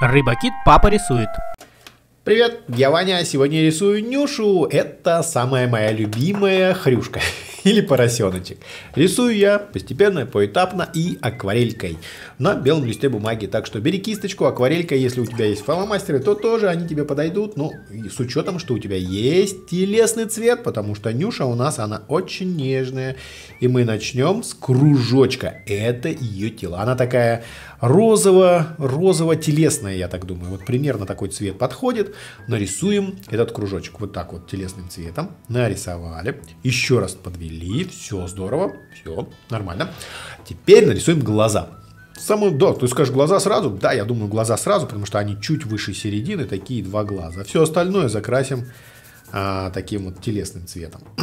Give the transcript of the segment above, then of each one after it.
Рыбакит папа рисует. Привет, я Ваня, а сегодня рисую Нюшу, это самая моя любимая хрюшка. или поросеночек. Рисую я постепенно, поэтапно и акварелькой на белом листе бумаги. Так что бери кисточку, акварелька, если у тебя есть фаломастеры, то тоже они тебе подойдут. Ну, с учетом, что у тебя есть телесный цвет, потому что Нюша у нас, она очень нежная. И мы начнем с кружочка. Это ее тело. Она такая розово, розово-телесная, я так думаю. Вот примерно такой цвет подходит. Нарисуем этот кружочек вот так вот телесным цветом. Нарисовали. Еще раз подвели ввели, все здорово, все нормально. Теперь нарисуем глаза. Самую, да, ты скажешь глаза сразу? Да, я думаю, глаза сразу, потому что они чуть выше середины, такие два глаза. Все остальное закрасим а, таким вот телесным цветом.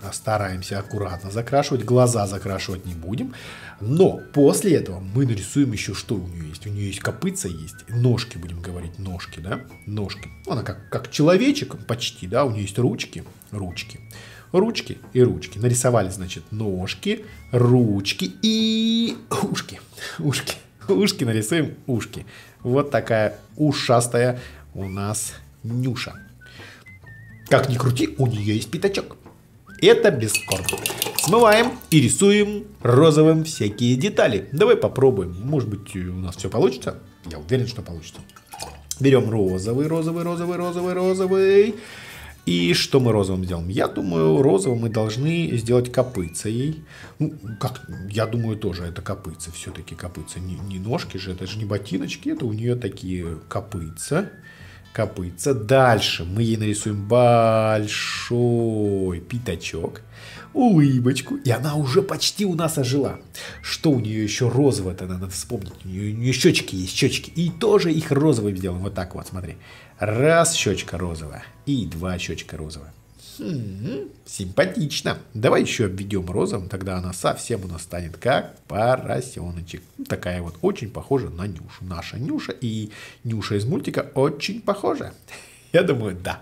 А стараемся аккуратно закрашивать, глаза закрашивать не будем. Но после этого мы нарисуем еще что у нее есть. У нее есть копытца есть, ножки будем говорить, ножки, да, ножки. Она как, как человечек почти, да, у нее есть ручки, ручки. Ручки и ручки. Нарисовали, значит, ножки, ручки и ушки. Ушки. Ушки нарисуем ушки. Вот такая ушастая у нас Нюша. Как ни крути, у нее есть пятачок. Это бескорбно. Смываем и рисуем розовым всякие детали. Давай попробуем. Может быть, у нас все получится? Я уверен, что получится. Берем розовый, розовый, розовый, розовый, розовый. И что мы розовым сделаем? Я думаю, розовым мы должны сделать копытца ей. Ну, как, я думаю, тоже это копытца, все-таки копытца. Не, не ножки же, это же не ботиночки, это у нее такие копытца копытца. Дальше мы ей нарисуем большой пятачок, улыбочку, и она уже почти у нас ожила. Что у нее еще розовое-то, надо вспомнить. У нее, у нее щечки есть, щечки. И тоже их розовые сделаем. Вот так вот, смотри. Раз щечка розовая, и два щечка розовая. Хм, симпатично. Давай еще обведем розом, тогда она совсем у нас станет как поросеночек. Такая вот, очень похожа на Нюшу. Наша Нюша и Нюша из мультика очень похожа. Я думаю, да.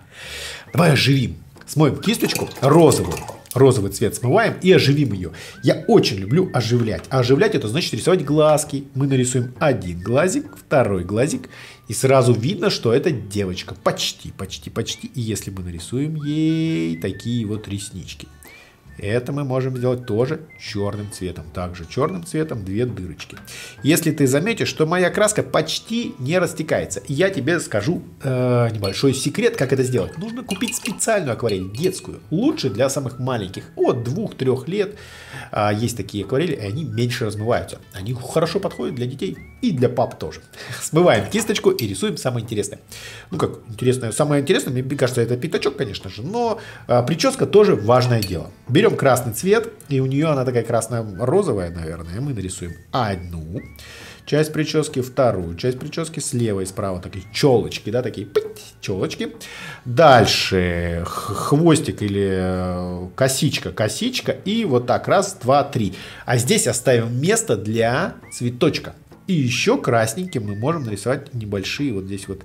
Давай оживим. Смоем кисточку розовую розовый цвет смываем и оживим ее. Я очень люблю оживлять. А оживлять это значит рисовать глазки. Мы нарисуем один глазик, второй глазик. И сразу видно, что это девочка. Почти, почти, почти. И если мы нарисуем ей такие вот реснички. Это мы можем сделать тоже черным цветом. Также черным цветом две дырочки. Если ты заметишь, что моя краска почти не растекается, я тебе скажу э, небольшой секрет, как это сделать. Нужно купить специальную акварель, детскую. Лучше для самых маленьких, от 2-3 лет. Э, есть такие акварели, и они меньше размываются. Они хорошо подходят для детей и для пап тоже. Смываем кисточку и рисуем самое интересное. Ну как интересное, самое интересное, мне кажется, это пятачок, конечно же, но э, прическа тоже важное дело. Берем красный цвет, и у нее она такая красная-розовая, наверное. Мы нарисуем одну часть прически, вторую часть прически, слева и справа такие челочки, да, такие пыть, челочки. Дальше хвостик или э, косичка, косичка, и вот так, раз, два, три. А здесь оставим место для цветочка. И еще красненьким мы можем нарисовать небольшие вот здесь вот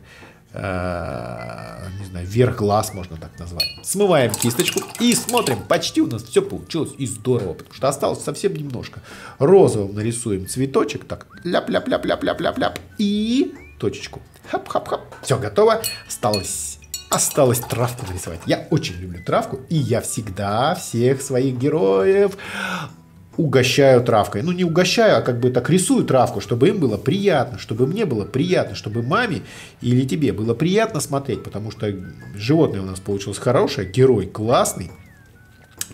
э, не знаю, верх глаз можно так назвать. Смываем кисточку и смотрим. Почти у нас все получилось и здорово, потому что осталось совсем немножко. Розовым нарисуем цветочек, так, ляп-ляп-ляп-ляп-ляп-ляп-ляп и точечку. Хап-хап-хап. Все готово. Осталось осталось травку нарисовать. Я очень люблю травку, и я всегда всех своих героев угощаю травкой. Ну, не угощаю, а как бы так рисую травку, чтобы им было приятно, чтобы мне было приятно, чтобы маме или тебе было приятно смотреть, потому что животное у нас получилось хорошее, герой классный,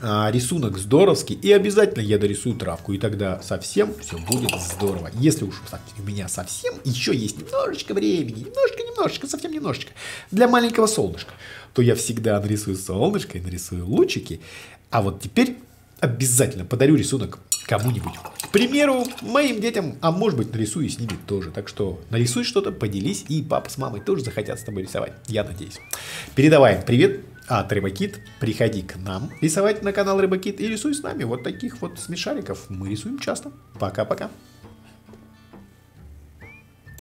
а, рисунок здоровский, и обязательно я дорисую травку, и тогда совсем все будет здорово. Если уж у меня совсем еще есть немножечко времени, немножечко-немножечко, совсем немножечко, для маленького солнышка, то я всегда нарисую солнышко и нарисую лучики, а вот теперь Обязательно подарю рисунок кому-нибудь. К примеру, моим детям, а может быть нарисую с ними тоже. Так что нарисуй что-то, поделись, и папа с мамой тоже захотят с тобой рисовать. Я надеюсь. Передаваем привет от Рыбакит. Приходи к нам рисовать на канал Рыбакит и рисуй с нами вот таких вот смешариков. Мы рисуем часто. Пока-пока.